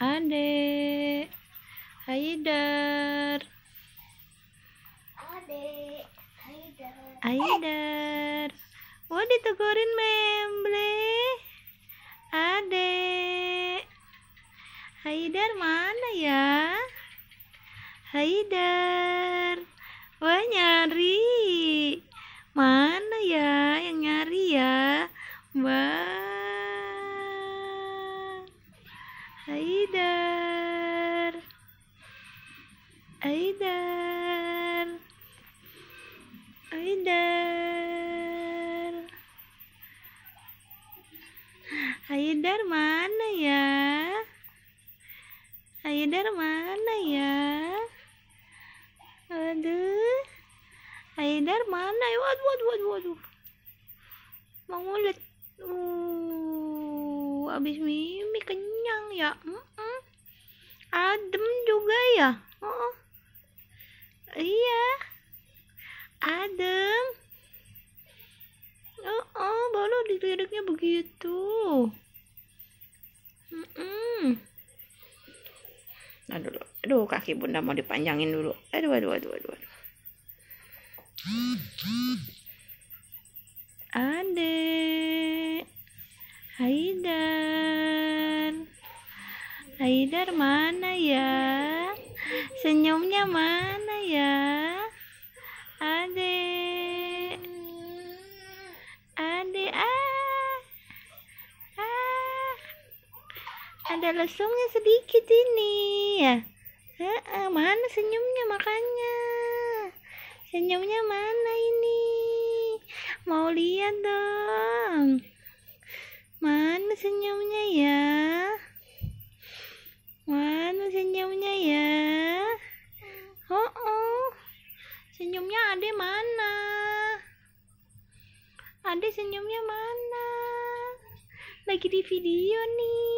Ade. Haidar. Ade. Haidar. Haidar. Oh, ditegurin memble. Ade. Haidar mana ya? Haidar. Wah, nyari. Aidar Aidar Aidar mana ya Aidar mana ya Aduh Aidar mana ya Waduh waduh waduh waduh Mau uh, Abis mimi kenyang ya mm -mm. Adem juga ya adem oh oh baru diliriknya begitu Hmm. nah dulu aduh kaki bunda mau dipanjangin dulu aduh aduh aduh aduh, aduh. Ade Haidar Haidar mana ya senyumnya mana ya ada lesungnya sedikit ini ya Ha-ha, mana senyumnya makanya senyumnya mana ini mau lihat dong mana senyumnya ya mana senyumnya ya oh oh senyumnya ade mana ada senyumnya mana lagi di video nih